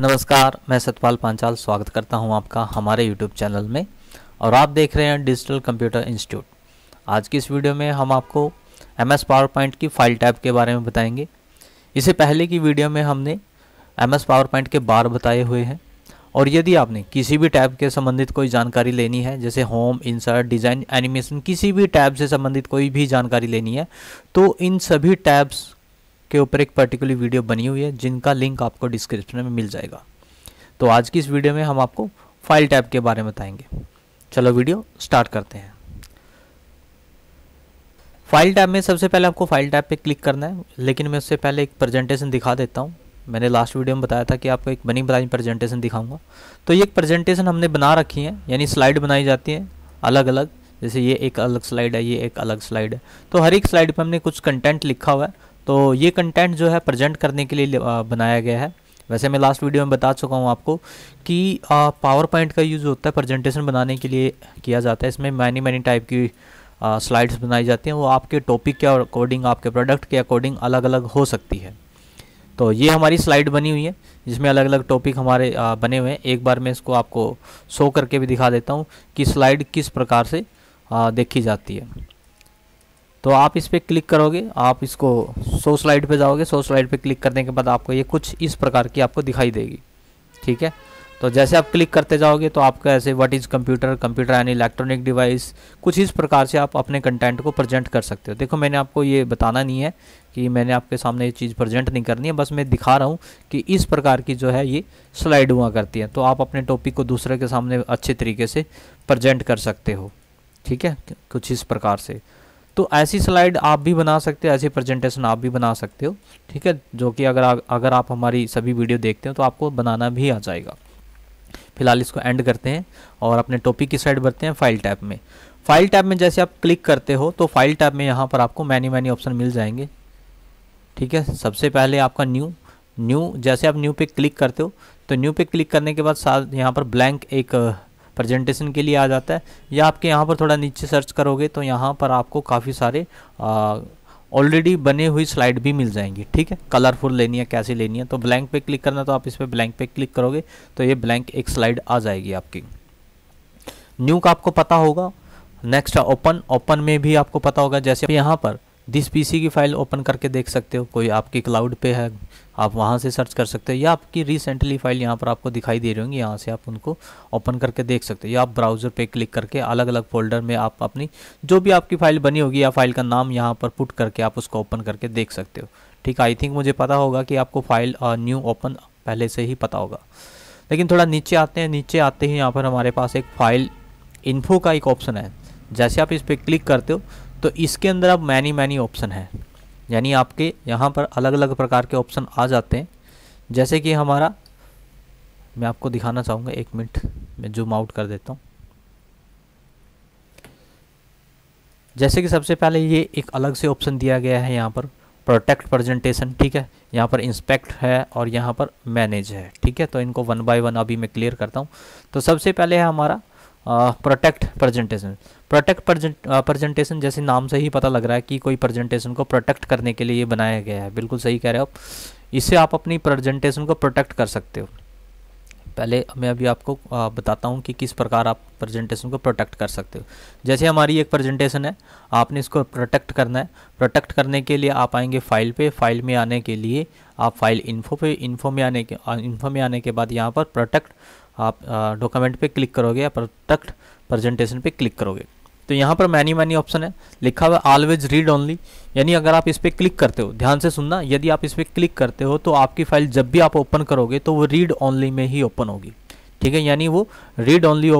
नमस्कार मैं सतपाल पांचाल स्वागत करता हूं आपका हमारे यूट्यूब चैनल में और आप देख रहे हैं डिजिटल कंप्यूटर इंस्टीट्यूट आज की इस वीडियो में हम आपको एम एस पावर पॉइंट की फाइल टैब के बारे में बताएंगे इसे पहले की वीडियो में हमने एम एस पावर पॉइंट के बार बताए हुए हैं और यदि आपने किसी भी टैब के संबंधित कोई जानकारी लेनी है जैसे होम इंसर्ट डिज़ाइन एनिमेशन किसी भी टैब से संबंधित कोई भी जानकारी लेनी है तो इन सभी टैब्स के ऊपर एक पर्टिकुलर वीडियो बनी हुई है जिनका लिंक आपको डिस्क्रिप्शन में मिल जाएगा तो आज की इस वीडियो में हम आपको फाइल टैब के बारे में बताएंगे चलो वीडियो स्टार्ट करते हैं फाइल टैब में सबसे पहले आपको फाइल टैब पे क्लिक करना है लेकिन मैं उससे पहले एक प्रेजेंटेशन दिखा देता हूँ मैंने लास्ट वीडियो में बताया था कि आपको एक बनी बनाई प्रेजेंटेशन दिखाऊंगा तो ये एक प्रेजेंटेशन हमने बना रखी है यानी स्लाइड बनाई जाती है अलग अलग जैसे ये एक अलग स्लाइड है ये एक अलग स्लाइड है तो हर एक स्लाइड पर हमने कुछ कंटेंट लिखा हुआ है तो ये कंटेंट जो है प्रेजेंट करने के लिए बनाया गया है वैसे मैं लास्ट वीडियो में बता चुका हूँ आपको कि पावर पॉइंट का यूज़ होता है प्रेजेंटेशन बनाने के लिए किया जाता है इसमें मैनी मैनी टाइप की स्लाइड्स बनाई जाती हैं वो आपके टॉपिक के अकॉर्डिंग आपके प्रोडक्ट के अकॉर्डिंग अलग अलग हो सकती है तो ये हमारी स्लाइड बनी हुई है जिसमें अलग अलग टॉपिक हमारे आ, बने हुए हैं एक बार मैं इसको आपको शो करके भी दिखा देता हूँ कि स्लाइड किस प्रकार से आ, देखी जाती है तो आप इस पर क्लिक करोगे आप इसको सो स्लाइड पे जाओगे सो स्लाइड पे क्लिक करने के बाद आपको ये कुछ इस प्रकार की आपको दिखाई देगी ठीक है तो जैसे आप क्लिक करते जाओगे तो आपका ऐसे what is computer computer and electronic device कुछ इस प्रकार से आप अपने कंटेंट को प्रजेंट कर सकते हो देखो मैंने आपको ये बताना नहीं है कि मैंने आपके सामने ये चीज़ प्रजेंट नहीं करनी है बस मैं दिखा रहा हूँ कि इस प्रकार की जो है ये स्लाइड हुआ करती है तो आप अपने टॉपिक को दूसरे के सामने अच्छे तरीके से प्रजेंट कर सकते हो ठीक है कुछ इस प्रकार से तो ऐसी स्लाइड आप भी बना सकते हो ऐसी प्रेजेंटेशन आप भी बना सकते हो ठीक है जो कि अगर अगर आप हमारी सभी वीडियो देखते हो तो आपको बनाना भी आ जाएगा फिलहाल इसको एंड करते हैं और अपने टॉपिक की साइड बढ़ते हैं फाइल टैब में फाइल टैब में जैसे आप क्लिक करते हो तो फाइल टैब में यहाँ पर आपको मैनी मैनी ऑप्शन मिल जाएंगे ठीक है सबसे पहले आपका न्यू न्यू जैसे आप न्यू पे क्लिक करते हो तो न्यू पे क्लिक करने के बाद साथ यहाँ पर ब्लैंक एक प्रेजेंटेशन के लिए आ जाता है या आपके यहाँ पर थोड़ा नीचे सर्च करोगे तो यहाँ पर आपको काफ़ी सारे ऑलरेडी बने हुई स्लाइड भी मिल जाएंगी ठीक है कलरफुल लेनी है कैसी लेनी है तो ब्लैंक पे क्लिक करना तो आप इस पर ब्लैंक पे क्लिक करोगे तो ये ब्लैंक एक स्लाइड आ जाएगी आपकी न्यू का आपको पता होगा नेक्स्ट ओपन ओपन में भी आपको पता होगा जैसे यहाँ पर दिस पीसी की फ़ाइल ओपन करके देख सकते हो कोई आपकी क्लाउड पे है आप वहाँ से सर्च कर सकते हो या आपकी रिसेंटली फ़ाइल यहाँ पर आपको दिखाई दे रही होंगी यहाँ से आप उनको ओपन करके देख सकते हो या आप ब्राउज़र पे क्लिक करके अलग अलग फोल्डर में आप अपनी जो भी आपकी फ़ाइल बनी होगी या फ़ाइल का नाम यहाँ पर पुट करके आप उसको ओपन करके देख सकते हो ठीक आई थिंक मुझे पता होगा कि आपको फ़ाइल न्यू ओपन पहले से ही पता होगा लेकिन थोड़ा नीचे आते हैं नीचे आते ही यहाँ पर हमारे पास एक फ़ाइल इन्फो का एक ऑप्शन है जैसे आप इस पर क्लिक करते हो तो इसके अंदर अब मैनी मैनी ऑप्शन है यानी आपके यहाँ पर अलग अलग प्रकार के ऑप्शन आ जाते हैं जैसे कि हमारा मैं आपको दिखाना चाहूँगा एक मिनट मैं जूम आउट कर देता हूँ जैसे कि सबसे पहले ये एक अलग से ऑप्शन दिया गया है यहाँ पर प्रोटेक्ट प्रेजेंटेशन ठीक है यहाँ पर इंस्पेक्ट है और यहाँ पर मैनेज है ठीक है तो इनको वन बाय वन अभी मैं क्लियर करता हूँ तो सबसे पहले है हमारा प्रोटेक्ट प्रेजेंटेशन प्रोटेक्ट प्रेजेंटेशन जैसे नाम से ही पता लग रहा है कि कोई प्रेजेंटेशन को प्रोटेक्ट करने के लिए बनाया गया है बिल्कुल सही कह रहे हो आप इससे आप अपनी प्रेजेंटेशन को प्रोटेक्ट कर सकते हो पहले मैं अभी आपको बताता हूँ कि किस प्रकार आप प्रेजेंटेशन को प्रोटेक्ट कर सकते हो जैसे हमारी एक प्रेजेंटेशन है आपने इसको प्रोटेक्ट करना है प्रोटेक्ट करने के लिए आप आएंगे फाइल पे फाइल में आने के लिए आप फाइल इन्फो पे इन्फो में आने के इन्फो में आने के बाद यहाँ पर प्रोटेक्ट आप डॉक्यूमेंट पर क्लिक करोगे या प्रोटेक्ट प्रजेंटेशन पर क्लिक करोगे तो यहाँ पर मैनी मैनी ऑप्शन है लिखा हुआ ऑलवेज रीड ओनली यानी अगर आप इस पर क्लिक करते हो ध्यान से सुनना यदि आप इस पर क्लिक करते हो तो आपकी फाइल जब भी आप ओपन करोगे तो वो रीड ओनली में ही ओपन होगी ठीक है यानी वो रीड ओनली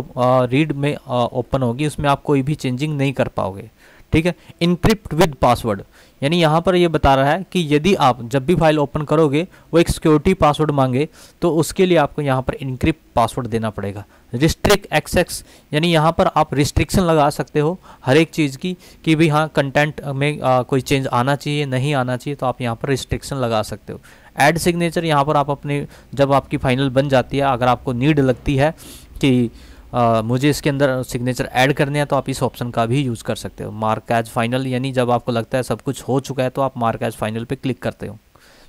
रीड में ओपन होगी उसमें आप कोई भी चेंजिंग नहीं कर पाओगे ठीक है इनक्रिप्ट विद पासवर्ड यानी यहाँ पर ये यह बता रहा है कि यदि आप जब भी फाइल ओपन करोगे वो एक सिक्योरिटी पासवर्ड मांगे तो उसके लिए आपको यहाँ पर इनक्रिप्ट पासवर्ड देना पड़ेगा रिस्ट्रिक्ट एक्सेस यानी यहाँ पर आप रिस्ट्रिक्शन लगा सकते हो हर एक चीज़ की कि भी हाँ कंटेंट में आ, कोई चेंज आना चाहिए नहीं आना चाहिए तो आप यहाँ पर रिस्ट्रिक्शन लगा सकते हो एड सिग्नेचर यहाँ पर आप अपने जब आपकी फाइनल बन जाती है अगर आपको नीड लगती है कि आ, मुझे इसके अंदर सिग्नेचर ऐड करने हैं तो आप इस ऑप्शन का भी यूज़ कर सकते हो मार्क एज फाइनल यानी जब आपको लगता है सब कुछ हो चुका है तो आप मार्क एज फाइनल पे क्लिक करते हो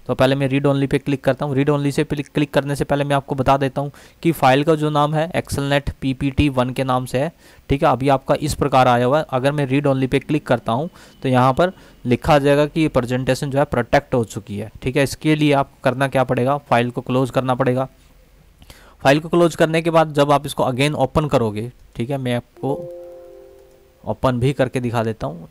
तो पहले मैं रीड ओनली पे क्लिक करता हूँ रीड ओनली से क्लिक करने से पहले मैं आपको बता देता हूँ कि फाइल का जो नाम है Excel net P P T one के नाम से है ठीक है अभी आपका इस प्रकार आया हुआ है अगर मैं रीड ओनली पे क्लिक करता हूँ तो यहाँ पर लिखा जाएगा कि प्रेजेंटेशन जो है प्रोटेक्ट हो चुकी है ठीक है इसके लिए आपको करना क्या पड़ेगा फाइल को क्लोज करना पड़ेगा फाइल को क्लोज करने के बाद जब आप इसको अगेन ओपन करोगे ठीक है मैं आपको ओपन भी करके दिखा देता हूँ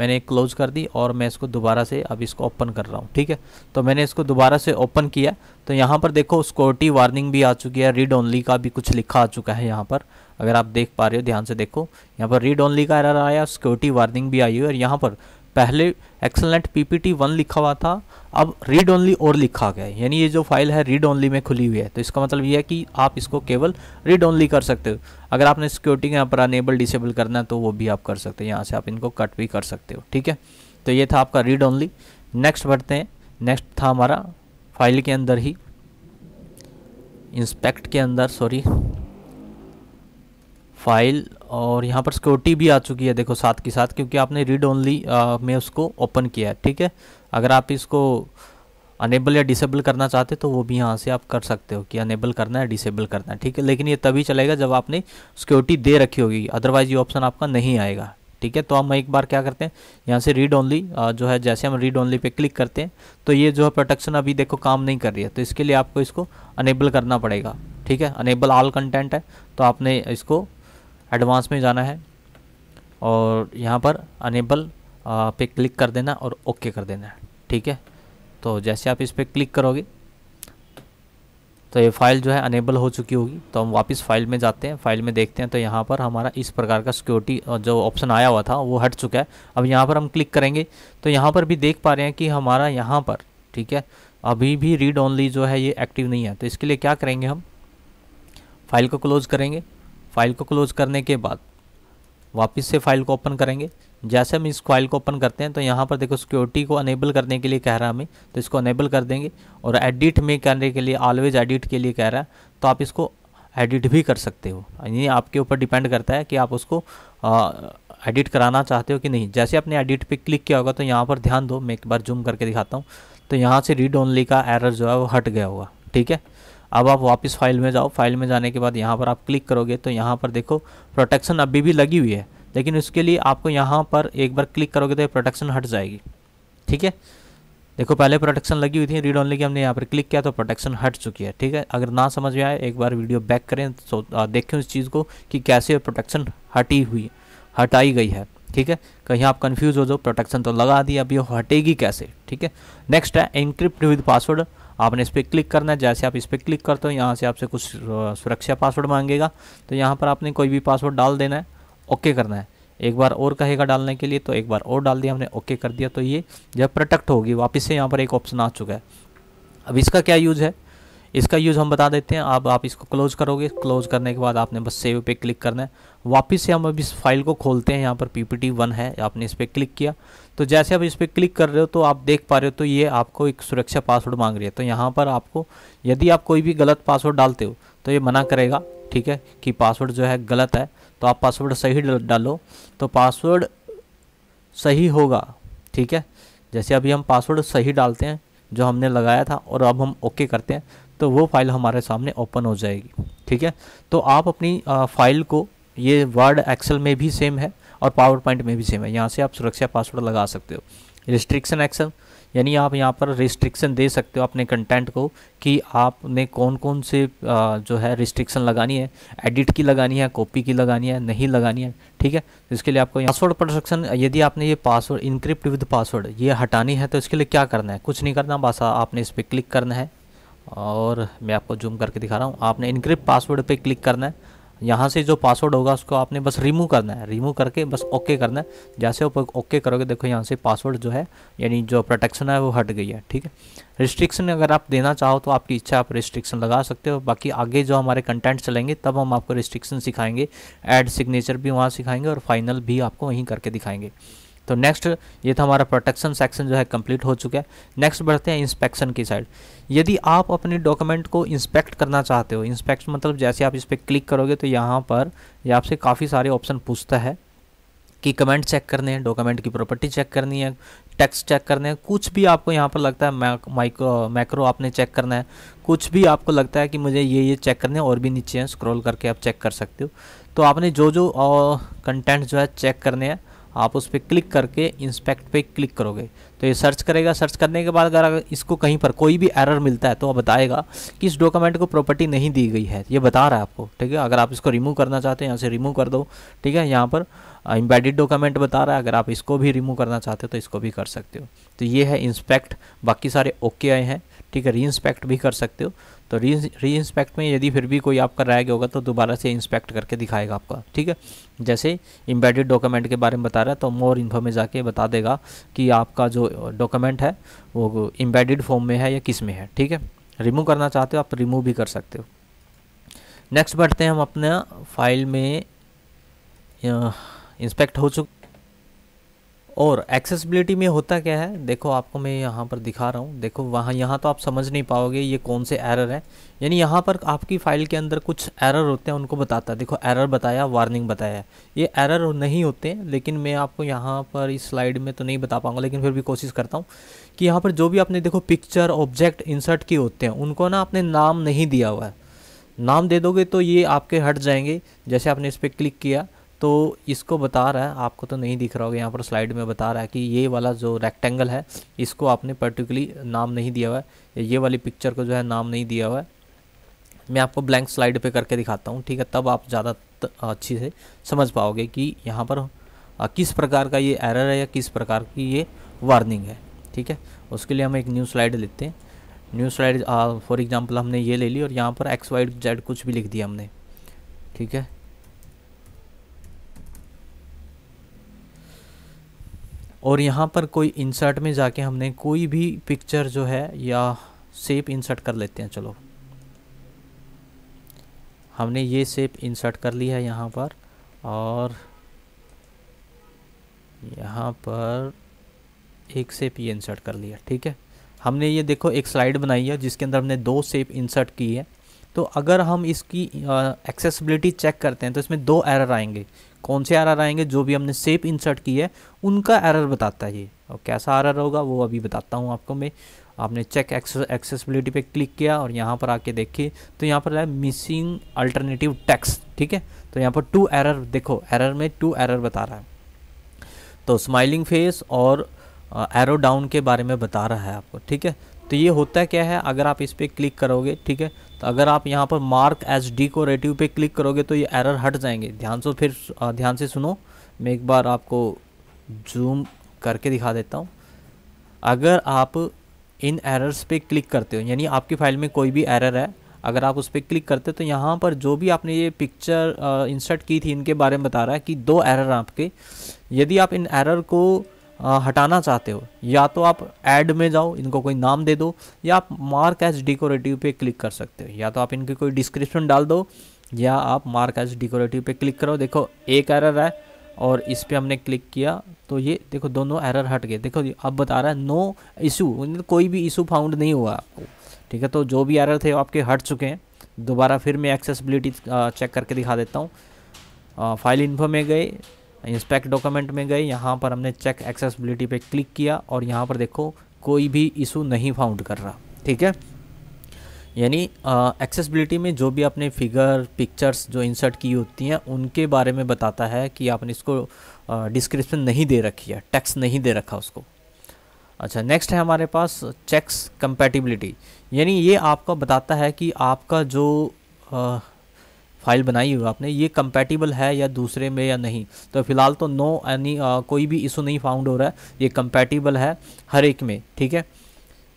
मैंने क्लोज कर दी और मैं इसको दोबारा से अब इसको ओपन कर रहा हूँ ठीक है तो मैंने इसको दोबारा से ओपन किया तो यहाँ पर देखो सिक्योरिटी वार्निंग भी आ चुकी है रीड ओनली का भी कुछ लिखा आ चुका है यहाँ पर अगर आप देख पा रहे हो ध्यान से देखो यहाँ पर रीड ओनली का एरर आया सिक्योरिटी वार्निंग भी आई हुई और यहाँ पर पहले एक्सलेंट पी टी वन लिखा हुआ था अब रीड ओनली और लिखा गया है यानी ये जो फाइल है रीड ओनली में खुली हुई है तो इसका मतलब ये है कि आप इसको केवल रीड ओनली कर सकते हो अगर आपने सिक्योरिटी के यहाँ पर अनेबल डिसेबल करना है तो वो भी आप कर सकते हो यहाँ से आप इनको कट भी कर सकते हो ठीक है तो ये था आपका रीड ओनली नेक्स्ट बढ़ते हैं नेक्स्ट था हमारा फाइल के अंदर ही इंस्पेक्ट के अंदर सॉरी फाइल और यहाँ पर सिक्योरिटी भी आ चुकी है देखो साथ के साथ क्योंकि आपने रीड ओनली में उसको ओपन किया है ठीक है अगर आप इसको अनेबल या डिसेबल करना चाहते तो वो भी यहाँ से आप कर सकते हो कि अनेबल करना है डिसेबल करना है ठीक है लेकिन ये तभी चलेगा जब आपने सिक्योरिटी दे रखी होगी अदरवाइज ये ऑप्शन आपका नहीं आएगा ठीक है तो हम एक बार क्या करते हैं यहाँ से रीड ओनली जो है जैसे हम रीड ओनली पे क्लिक करते हैं तो ये जो है प्रोटेक्शन अभी देखो काम नहीं कर रही है तो इसके लिए आपको इसको अनेबल करना पड़ेगा ठीक है अनेबल ऑल कंटेंट है तो आपने इसको एडवांस में जाना है और यहाँ पर अनेबल पे क्लिक कर देना और ओके कर देना है ठीक है तो जैसे आप इस पर क्लिक करोगे तो ये फ़ाइल जो है अनेबल हो चुकी होगी तो हम वापस फाइल में जाते हैं फाइल में देखते हैं तो यहाँ पर हमारा इस प्रकार का सिक्योरिटी जो ऑप्शन आया हुआ था वो हट चुका है अब यहाँ पर हम क्लिक करेंगे तो यहाँ पर भी देख पा रहे हैं कि हमारा यहाँ पर ठीक है अभी भी रीड ओनली जो है ये एक्टिव नहीं है तो इसके लिए क्या करेंगे हम फाइल को क्लोज़ करेंगे फाइल को क्लोज करने के बाद वापस से फाइल को ओपन करेंगे जैसे हम इस फाइल को ओपन करते हैं तो यहाँ पर देखो सिक्योरिटी को अनेबल करने के लिए कह रहा है हमें तो इसको अनेबल कर देंगे और एडिट में करने के लिए ऑलवेज एडिट के लिए कह रहा है तो आप इसको एडिट भी कर सकते हो यानी आपके ऊपर डिपेंड करता है कि आप उसको एडिट कराना चाहते हो कि नहीं जैसे आपने एडिट पे क्लिक किया होगा तो यहाँ पर ध्यान दो मैं एक बार जूम करके दिखाता हूँ तो यहाँ से रीड ओनली का एरर जो है वो हट गया होगा ठीक है अब आप वापस फाइल में जाओ फाइल में जाने के बाद यहाँ पर आप क्लिक करोगे तो यहाँ पर देखो प्रोटेक्शन अभी भी लगी हुई है लेकिन उसके लिए आपको यहाँ पर एक बार क्लिक करोगे तो ये प्रोटेक्शन हट जाएगी ठीक है देखो पहले प्रोटेक्शन लगी हुई थी रीड ऑनली की हमने यहाँ पर क्लिक किया तो प्रोटेक्शन हट चुकी है ठीक है अगर ना समझ में आए एक बार वीडियो बैक करें तो देखें उस चीज़ को कि कैसे प्रोटेक्शन हटी हुई हटाई गई है ठीक है कहीं आप कंफ्यूज हो जाओ प्रोटेक्शन तो लगा दी अब ये हटेगी कैसे ठीक है नेक्स्ट है इंक्रिप्ट विद पासवर्ड आपने इस पर क्लिक करना है जैसे आप इस पर क्लिक करते हो यहाँ से आपसे कुछ सुरक्षा पासवर्ड मांगेगा तो यहाँ पर आपने कोई भी पासवर्ड डाल देना है ओके करना है एक बार और कहेगा डालने के लिए तो एक बार और डाल दिया हमने ओके कर दिया तो ये जब प्रोटेक्ट होगी वापस से यहाँ पर एक ऑप्शन आ चुका है अब इसका क्या यूज़ है इसका यूज़ हम बता देते हैं अब आप इसको क्लोज करोगे क्लोज करने के बाद आपने बस सेव पे क्लिक करना है वापस से हम अब इस फाइल को खोलते हैं यहाँ पर पी पी टी वन है आपने इस पर क्लिक किया तो जैसे आप इस पर क्लिक कर रहे हो तो आप देख पा रहे हो तो ये आपको एक सुरक्षा पासवर्ड मांग रही है तो यहाँ पर आपको यदि आप कोई भी गलत पासवर्ड डालते हो तो ये मना करेगा ठीक है कि पासवर्ड जो है गलत है तो आप पासवर्ड सही डालो तो पासवर्ड सही होगा ठीक है जैसे अभी हम पासवर्ड सही डालते हैं जो हमने लगाया था और अब हम ओके करते हैं तो वो फाइल हमारे सामने ओपन हो जाएगी ठीक है तो आप अपनी फाइल को ये वर्ड एक्सेल में भी सेम है और पावर पॉइंट में भी सेम है यहाँ से आप सुरक्षा पासवर्ड लगा सकते हो रिस्ट्रिक्शन एक्शन यानी आप यहाँ पर रिस्ट्रिक्शन दे सकते हो अपने कंटेंट को कि आपने कौन कौन से जो है रिस्ट्रिक्शन लगानी है एडिट की लगानी है कॉपी की लगानी है नहीं लगानी है ठीक है तो इसके लिए आपको पासवर्ड प्रोटेक्शन यदि आपने ये पासवर्ड इंक्रिप्ट विद पासवर्ड ये हटानी है तो इसके लिए क्या करना है कुछ नहीं करना बस आपने इस पर क्लिक करना है और मैं आपको जूम करके दिखा रहा हूँ आपने इनक्रिप्ट पासवर्ड पर क्लिक करना है यहाँ से जो पासवर्ड होगा उसको आपने बस रिमूव करना है रिमूव करके बस ओके करना है जैसे आप ओके करोगे देखो यहाँ से पासवर्ड जो है यानी जो प्रोटेक्शन है वो हट गई है ठीक है रिस्ट्रिक्शन अगर आप देना चाहो तो आपकी इच्छा आप रिस्ट्रिक्शन लगा सकते हो बाकी आगे जो हमारे कंटेंट चलेंगे तब हम आपको रिस्ट्रिक्शन सिखाएंगे एड सिग्नेचर भी वहाँ सिखाएंगे और फाइनल भी आपको वहीं करके दिखाएंगे तो नेक्स्ट ये था हमारा प्रोटेक्शन सेक्शन जो है कंप्लीट हो चुका है नेक्स्ट बढ़ते हैं इंस्पेक्शन की साइड यदि आप अपने डॉक्यूमेंट को इंस्पेक्ट करना चाहते हो इंस्पेक्ट मतलब जैसे आप इस पर क्लिक करोगे तो यहाँ पर ये यह आपसे काफ़ी सारे ऑप्शन पूछता है कि कमेंट चेक करने हैं डॉक्यूमेंट की प्रॉपर्टी चेक करनी है टेक्स्ट चेक करने हैं कुछ भी आपको यहाँ पर लगता है माइक्रो मैक्रो आपने चेक करना है कुछ भी आपको लगता है कि मुझे ये ये चेक करने हैं और भी नीचे हैं स्क्रॉल करके आप चेक कर सकते हो तो आपने जो जो कंटेंट जो है चेक करने हैं आप उस पर क्लिक करके इंस्पेक्ट पे क्लिक करोगे तो ये सर्च करेगा सर्च करने के बाद अगर इसको कहीं पर कोई भी एरर मिलता है तो बताएगा कि इस डॉक्यूमेंट को प्रॉपर्टी नहीं दी गई है ये बता रहा है आपको ठीक है अगर आप इसको रिमूव करना चाहते हैं यहाँ से रिमूव कर दो ठीक है यहाँ पर इम्बेडिड डॉक्यूमेंट बता रहा है अगर आप इसको भी रिमूव करना चाहते हो तो इसको भी कर सकते हो तो ये है इंस्पेक्ट बाकी सारे ओके आए हैं ठीक है री भी कर सकते हो तो री री इंस्पेक्ट में यदि फिर भी कोई आपका रह गया होगा तो दोबारा से इंस्पेक्ट करके दिखाएगा आपका ठीक है जैसे इम्बेडेड डॉक्यूमेंट के बारे में बता रहा है तो मोर इन्फो में जाके बता देगा कि आपका जो डॉक्यूमेंट है वो इम्बेडेड फॉर्म में है या किस में है ठीक है रिमूव करना चाहते हो आप रिमूव भी कर सकते हो नेक्स्ट बढ़ते हैं हम अपना फाइल में इंस्पेक्ट हो चुके और एक्सेसिबिलिटी में होता क्या है देखो आपको मैं यहाँ पर दिखा रहा हूँ देखो वहाँ यहाँ तो आप समझ नहीं पाओगे ये कौन से एरर है यानी यहाँ पर आपकी फ़ाइल के अंदर कुछ एरर होते हैं उनको बताता है देखो एरर बताया वार्निंग बताया ये एरर नहीं होते लेकिन मैं आपको यहाँ पर इस स्लाइड में तो नहीं बता पाऊँगा लेकिन फिर भी कोशिश करता हूँ कि यहाँ पर जो भी आपने देखो पिक्चर ऑब्जेक्ट इंसर्ट किए होते हैं उनको ना आपने नाम नहीं दिया हुआ है नाम दे दोगे तो ये आपके हट जाएंगे जैसे आपने इस पर क्लिक किया तो इसको बता रहा है आपको तो नहीं दिख रहा होगा यहाँ पर स्लाइड में बता रहा है कि ये वाला जो रेक्टेंगल है इसको आपने पर्टिकुलरली नाम नहीं दिया हुआ है ये वाली पिक्चर को जो है नाम नहीं दिया हुआ है मैं आपको ब्लैंक स्लाइड पे करके दिखाता हूँ ठीक है तब आप ज़्यादा अच्छी से समझ पाओगे कि यहाँ पर आ, किस प्रकार का ये एरर है या किस प्रकार की ये वार्निंग है ठीक है उसके लिए हम एक न्यू स्लाइड लेते हैं न्यू स्लाइड फॉर एग्जांपल हमने ये ले ली और यहाँ पर एक्स वाइड जेड कुछ भी लिख दिया हमने ठीक है और यहाँ पर कोई इंसर्ट में जाके हमने कोई भी पिक्चर जो है या सेप इंसर्ट कर लेते हैं चलो हमने ये सेप इंसर्ट कर ली है यहाँ पर और यहाँ पर एक सेप ये इंसर्ट कर लिया ठीक है हमने ये देखो एक स्लाइड बनाई है जिसके अंदर हमने दो सेप इंसर्ट की है तो अगर हम इसकी एक्सेसिबिलिटी चेक करते हैं तो इसमें दो एरर आएंगे कौन से एरर आएंगे जो भी हमने सेप इंसर्ट की है उनका एरर बताता है ये और कैसा एरर होगा वो अभी बताता हूँ आपको मैं आपने चेक एक्सेसिबिलिटी पे क्लिक किया और यहाँ पर आके देखिए तो यहाँ पर है मिसिंग अल्टरनेटिव टेक्स्ट ठीक है तो यहाँ पर टू एरर देखो एरर में टू एरर बता रहा है तो स्माइलिंग फेस और एरो uh, डाउन के बारे में बता रहा है आपको ठीक है तो ये होता क्या है अगर आप इस पर क्लिक करोगे ठीक है तो अगर आप यहाँ पर मार्क एज डी को रेटिव पे क्लिक करोगे तो ये एरर हट जाएंगे ध्यान से फिर ध्यान से सुनो मैं एक बार आपको जूम करके दिखा देता हूँ अगर आप इन एरर्स पे क्लिक करते हो यानी आपकी फाइल में कोई भी एरर है अगर आप उस पर क्लिक करते हो तो यहाँ पर जो भी आपने ये पिक्चर इंसर्ट की थी इनके बारे में बता रहा है कि दो एरर आपके यदि आप इन एरर को हटाना चाहते हो या तो आप ऐड में जाओ इनको कोई नाम दे दो या आप मार्क एज डेकोरेटिव पे क्लिक कर सकते हो या तो आप इनकी कोई डिस्क्रिप्शन डाल दो या आप मार्क एज डेकोरेटिव पे क्लिक करो देखो एक एरर है और इस पर हमने क्लिक किया तो ये देखो दोनों एरर हट गए देखो अब बता रहा है नो इशू कोई भी इशू फाउंड नहीं हुआ आपको ठीक है तो जो भी एरर थे आपके हट चुके हैं दोबारा फिर मैं एक्सेसिबिलिटी चेक करके दिखा देता हूँ फाइल इन्फो में गए इंस्पेक्ट डॉक्यूमेंट में गए यहाँ पर हमने चेक एक्सेसबिलिटी पे क्लिक किया और यहाँ पर देखो कोई भी इशू नहीं फाउंड कर रहा ठीक है यानी एक्सेसबिलिटी में जो भी आपने फिगर पिक्चर्स जो इंसर्ट की होती हैं उनके बारे में बताता है कि आपने इसको डिस्क्रिप्शन नहीं दे रखी है टैक्स नहीं दे रखा उसको अच्छा नेक्स्ट है हमारे पास चेक्स कंपेटिबिलिटी यानी ये आपका बताता है कि आपका जो फाइल बनाई हुई आपने ये कंपेटिबल है या दूसरे में या नहीं तो फिलहाल तो नो एनी uh, कोई भी इशू नहीं फाउंड हो रहा है ये कंपेटिबल है हर एक में ठीक है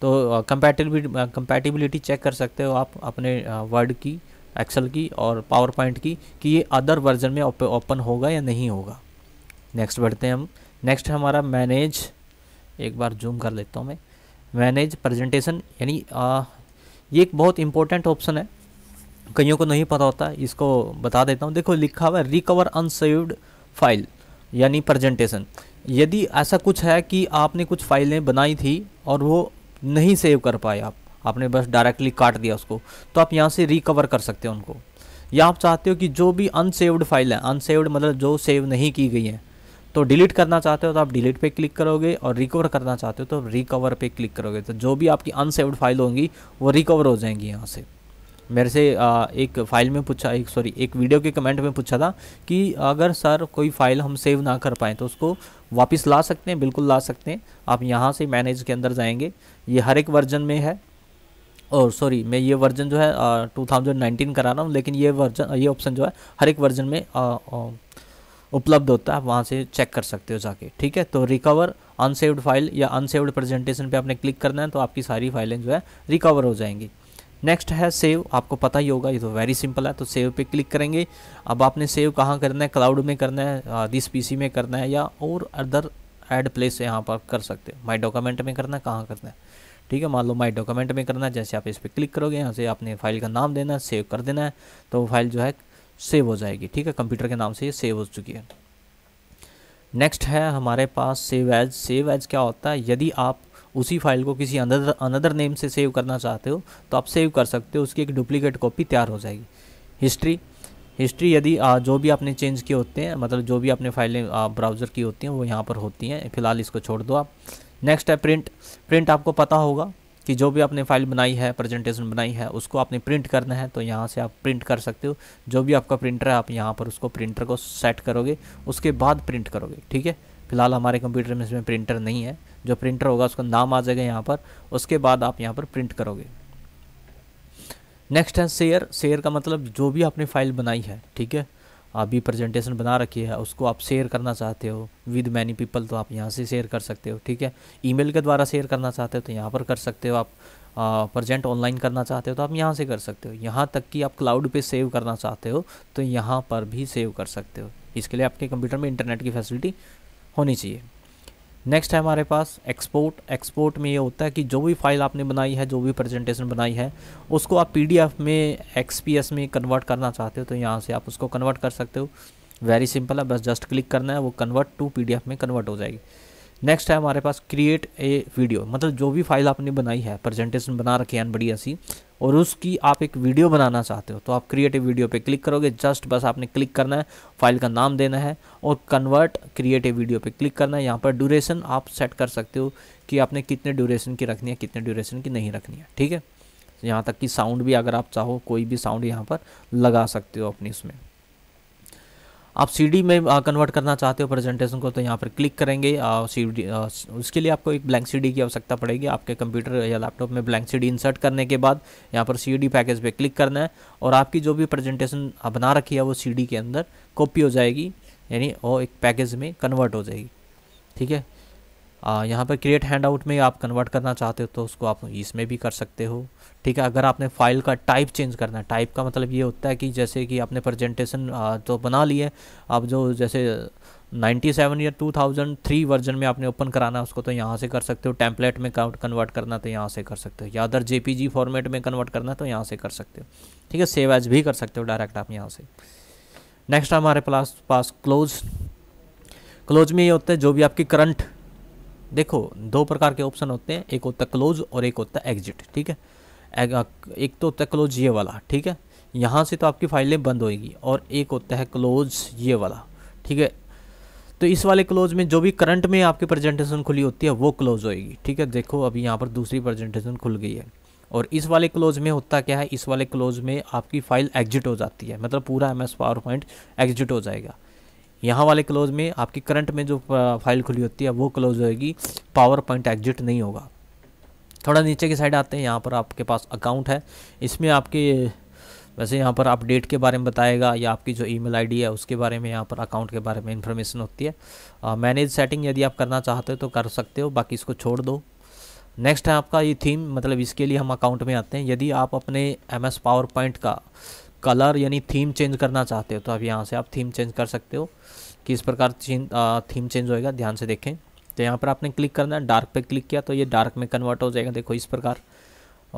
तो कंपेटिबिल कंपेटिबिलिटी चेक कर सकते हो आप अपने वर्ड uh, की एक्सेल की और पावर पॉइंट की कि ये अदर वर्जन में ओपन होगा या नहीं होगा नेक्स्ट बढ़ते हैं हम नेक्स्ट हमारा मैनेज एक बार जूम कर लेता हूँ मैं मैनेज प्रेजेंटेशन यानी uh, ये एक बहुत इंपॉर्टेंट ऑप्शन है कईयों को नहीं पता होता इसको बता देता हूँ देखो लिखा हुआ है रिकवर अनसेव्ड फाइल यानी प्रेजेंटेशन यदि ऐसा कुछ है कि आपने कुछ फाइलें बनाई थी और वो नहीं सेव कर पाए आप आपने बस डायरेक्टली काट दिया उसको तो आप यहाँ से रिकवर कर सकते हो उनको या आप चाहते हो कि जो भी अनसेव्ड फाइल है अनसेव्ड मतलब जो सेव नहीं की गई हैं तो डिलीट करना चाहते हो तो आप डिलीट पे क्लिक करोगे और रिकवर करना चाहते हो तो रिकवर पे क्लिक करोगे तो जो भी आपकी अनसेव्ड फाइल होंगी वो रिकवर हो जाएंगी यहाँ से मेरे से आ, एक फ़ाइल में पूछा एक सॉरी एक वीडियो के कमेंट में पूछा था कि अगर सर कोई फ़ाइल हम सेव ना कर पाएँ तो उसको वापस ला सकते हैं बिल्कुल ला सकते हैं आप यहाँ से मैनेज के अंदर जाएंगे ये हर एक वर्जन में है और सॉरी मैं ये वर्जन जो है आ, 2019 करा रहा हूँ लेकिन ये वर्जन ये ऑप्शन जो है हर एक वर्जन में उपलब्ध होता है वहाँ से चेक कर सकते हो जाके ठीक है तो रिकवर अनसेव्ड फाइल या अनसेव्ड प्रेजेंटेशन पे आपने क्लिक करना है तो आपकी सारी फाइलें जो है रिकवर हो जाएंगी नेक्स्ट है सेव आपको पता ही होगा ये तो वेरी सिंपल है तो सेव पे क्लिक करेंगे अब आपने सेव कहाँ करना है क्लाउड में करना है दिस पीसी में करना है या और अदर एड प्लेस यहाँ पर कर सकते हो माई डॉक्यूमेंट में करना है कहाँ करना है ठीक है मान लो माई डॉक्यूमेंट में करना है जैसे आप इस पर क्लिक करोगे यहाँ से आपने फाइल का नाम देना है सेव कर देना है तो फाइल जो है सेव हो जाएगी ठीक है कंप्यूटर के नाम से ये सेव हो चुकी है नेक्स्ट है हमारे पास सेव एज सेव एज क्या होता है यदि आप उसी फाइल को किसी अनदर अनदर नेम से सेव करना चाहते हो तो आप सेव कर सकते हो उसकी एक डुप्लीकेट कॉपी तैयार हो जाएगी हिस्ट्री हिस्ट्री यदि जो भी आपने चेंज किए होते हैं मतलब जो भी आपने फाइलें ब्राउज़र की होती हैं वो यहाँ पर होती हैं फिलहाल इसको छोड़ दो आप नेक्स्ट है प्रिंट प्रिंट आपको पता होगा कि जो भी आपने फाइल बनाई है प्रेजेंटेशन बनाई है उसको आपने प्रिंट करना है तो यहाँ से आप प्रिंट कर सकते हो जो भी आपका प्रिंटर है आप यहाँ पर उसको प्रिंटर को सेट करोगे उसके बाद प्रिंट करोगे ठीक है फिलहाल हमारे कंप्यूटर में इसमें प्रिंटर नहीं है जो प्रिंटर होगा उसका नाम आ जाएगा यहाँ पर उसके बाद आप यहाँ पर प्रिंट करोगे नेक्स्ट है शेयर शेयर का मतलब जो भी आपने फाइल बनाई है ठीक है आप भी प्रेजेंटेशन बना रखी है उसको आप शेयर करना चाहते हो विद मैनी पीपल तो आप यहाँ से शेयर कर सकते हो ठीक है ईमेल के द्वारा शेयर करना चाहते हो तो यहाँ पर कर सकते हो आप प्रजेंट ऑनलाइन करना चाहते हो तो आप यहाँ से कर सकते हो यहाँ तक कि आप क्लाउड पे सेव करना चाहते हो तो यहाँ पर भी सेव कर सकते हो इसके लिए आपके कंप्यूटर में इंटरनेट की फैसिलिटी होनी चाहिए नेक्स्ट है हमारे पास एक्सपोर्ट एक्सपोर्ट में ये होता है कि जो भी फाइल आपने बनाई है जो भी प्रेजेंटेशन बनाई है उसको आप पीडीएफ में एक्सपीएस में कन्वर्ट करना चाहते हो तो यहाँ से आप उसको कन्वर्ट कर सकते हो वेरी सिंपल है बस जस्ट क्लिक करना है वो कन्वर्ट टू पीडीएफ में कन्वर्ट हो जाएगी नेक्स्ट है हमारे पास क्रिएट ए वीडियो मतलब जो भी फाइल आपने बनाई है प्रेजेंटेशन बना रखी है बढ़िया सी और उसकी आप एक वीडियो बनाना चाहते हो तो आप क्रिएट ए वीडियो पे क्लिक करोगे जस्ट बस आपने क्लिक करना है फाइल का नाम देना है और कन्वर्ट क्रिएट ए वीडियो पे क्लिक करना है यहाँ पर ड्यूरेशन आप सेट कर सकते हो कि आपने कितने ड्यूरेशन की रखनी है कितने ड्यूरेशन की नहीं रखनी है ठीक है यहाँ तक कि साउंड भी अगर आप चाहो कोई भी साउंड यहाँ पर लगा सकते हो अपनी इसमें आप सी में कन्वर्ट करना चाहते हो प्रेजेंटेशन को तो यहाँ पर क्लिक करेंगे सी उसके लिए आपको एक ब्लैंक सी की आवश्यकता पड़ेगी आपके कंप्यूटर या लैपटॉप में ब्लैंक सी इंसर्ट करने के बाद यहाँ पर सी पैकेज पे क्लिक करना है और आपकी जो भी प्रेजेंटेशन बना रखी है वो सी के अंदर कॉपी हो जाएगी यानी वो एक पैकेज में कन्वर्ट हो जाएगी ठीक है यहाँ पर क्रिएट हैंड आउट में आप कन्वर्ट करना चाहते हो तो उसको आप इसमें भी कर सकते हो ठीक है अगर आपने फाइल का टाइप चेंज करना है टाइप का मतलब ये होता है कि जैसे कि आपने प्रजेंटेशन तो बना ली है जो जैसे 97 या 2003 वर्जन में आपने ओपन कराना है उसको तो यहाँ से कर सकते हो टेम्पलेट में कन्वर्ट करना तो यहाँ से कर सकते हो या अदर जे फॉर्मेट में कन्वर्ट करना तो यहाँ से कर सकते हो ठीक है सेव एज भी कर सकते हो डायरेक्ट आप यहाँ से नेक्स्ट हमारे पास पास क्लोज क्लोज में ये होता है जो भी आपकी करंट देखो दो प्रकार के ऑप्शन होते हैं एक होता है क्लोज और एक होता है एग्जिट ठीक है एक तो होता है क्लोज ये वाला ठीक है यहाँ से तो आपकी फाइलें बंद होएगी और एक होता है क्लोज ये वाला ठीक है तो इस वाले क्लोज में जो भी करंट में आपकी प्रेजेंटेशन खुली होती है वो क्लोज होएगी ठीक है देखो अभी यहाँ पर दूसरी प्रेजेंटेशन खुल गई है और इस वाले क्लोज में होता क्या है इस वाले क्लोज में आपकी फाइल एग्जिट हो जाती है मतलब पूरा M S power PowerPoint exit हो जाएगा यहाँ वाले क्लोज में आपकी करंट में जो फाइल खुली होती है वो क्लोज होएगी पावर पॉइंट एग्जिट नहीं होगा थोड़ा नीचे की साइड आते हैं यहाँ पर आपके पास अकाउंट है इसमें आपके वैसे यहाँ पर आप डेट के बारे में बताएगा या आपकी जो ईमेल आईडी है उसके बारे में यहाँ पर अकाउंट के बारे में इन्फॉर्मेशन होती है मैनेज सेटिंग यदि आप करना चाहते हो तो कर सकते हो बाकी इसको छोड़ दो नेक्स्ट है आपका ये थीम मतलब इसके लिए हम अकाउंट में आते हैं यदि आप अपने एम एस पावर पॉइंट का कलर यानी थीम चेंज करना चाहते हो तो अब यहाँ से आप थीम चेंज कर सकते हो किस प्रकार थीम चेंज होएगा ध्यान से देखें तो यहाँ पर आपने क्लिक करना है डार्क पे क्लिक किया तो ये डार्क में कन्वर्ट हो जाएगा देखो इस प्रकार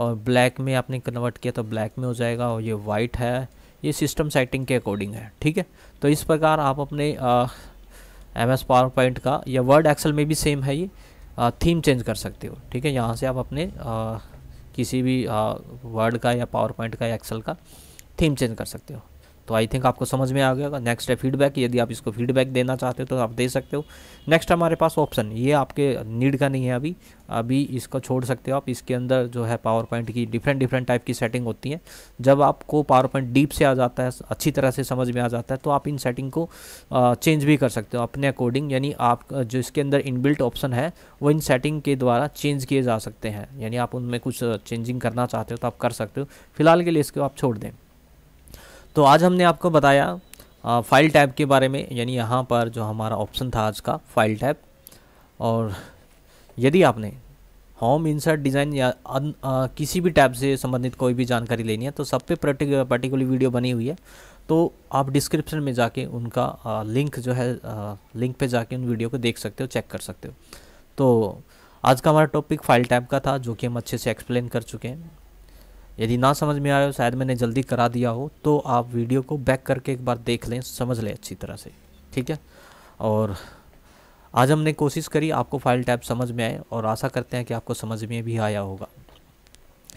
और ब्लैक में आपने कन्वर्ट किया तो ब्लैक में हो जाएगा और ये वाइट है ये सिस्टम सेटिंग के अकॉर्डिंग है ठीक है तो इस प्रकार आप अपने एम एस पावर पॉइंट का या वर्ड एक्सेल में भी सेम है ये थीम चेंज कर सकते हो ठीक है यहाँ से आप अपने आ, किसी भी वर्ड का या पावर पॉइंट का या एक्सेल का थीम चेंज कर सकते हो तो आई थिंक आपको समझ में आ गया नेक्स्ट है फीडबैक यदि आप इसको फीडबैक देना चाहते हो तो आप दे सकते हो नेक्स्ट हमारे पास ऑप्शन ये आपके नीड का नहीं है अभी अभी इसको छोड़ सकते हो आप इसके अंदर जो है पावर पॉइंट की डिफरेंट डिफरेंट टाइप की सेटिंग होती है जब आपको पावर पॉइंट डीप से आ जाता है अच्छी तरह से समझ में आ जाता है तो आप इन सेटिंग को चेंज भी कर सकते हो अपने अकॉर्डिंग यानी आप जो इसके अंदर इनबिल्ट ऑप्शन है वो इन सेटिंग के द्वारा चेंज किए जा सकते हैं यानी आप उनमें कुछ चेंजिंग करना चाहते हो तो आप कर सकते हो फिलहाल के लिए इसको आप छोड़ दें तो आज हमने आपको बताया आ, फाइल टैब के बारे में यानी यहाँ पर जो हमारा ऑप्शन था आज का फाइल टैब और यदि आपने होम इंसर्ट डिज़ाइन या अन, आ, किसी भी टैब से संबंधित कोई भी जानकारी लेनी है तो सब पे पर्टिकुलर वीडियो बनी हुई है तो आप डिस्क्रिप्शन में जाके उनका आ, लिंक जो है आ, लिंक पे जाके उन वीडियो को देख सकते हो चेक कर सकते हो तो आज का हमारा टॉपिक फाइल टैब का था जो कि हम अच्छे से एक्सप्लेन कर चुके हैं यदि ना समझ में आए हो शायद मैंने जल्दी करा दिया हो तो आप वीडियो को बैक करके एक बार देख लें समझ लें अच्छी तरह से ठीक है और आज हमने कोशिश करी आपको फाइल टाइप समझ में आए और आशा करते हैं कि आपको समझ में भी आया होगा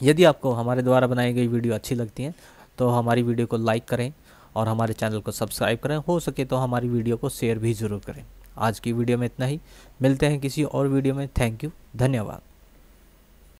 यदि आपको हमारे द्वारा बनाई गई वीडियो अच्छी लगती हैं तो हमारी वीडियो को लाइक करें और हमारे चैनल को सब्सक्राइब करें हो सके तो हमारी वीडियो को शेयर भी ज़रूर करें आज की वीडियो में इतना ही मिलते हैं किसी और वीडियो में थैंक यू धन्यवाद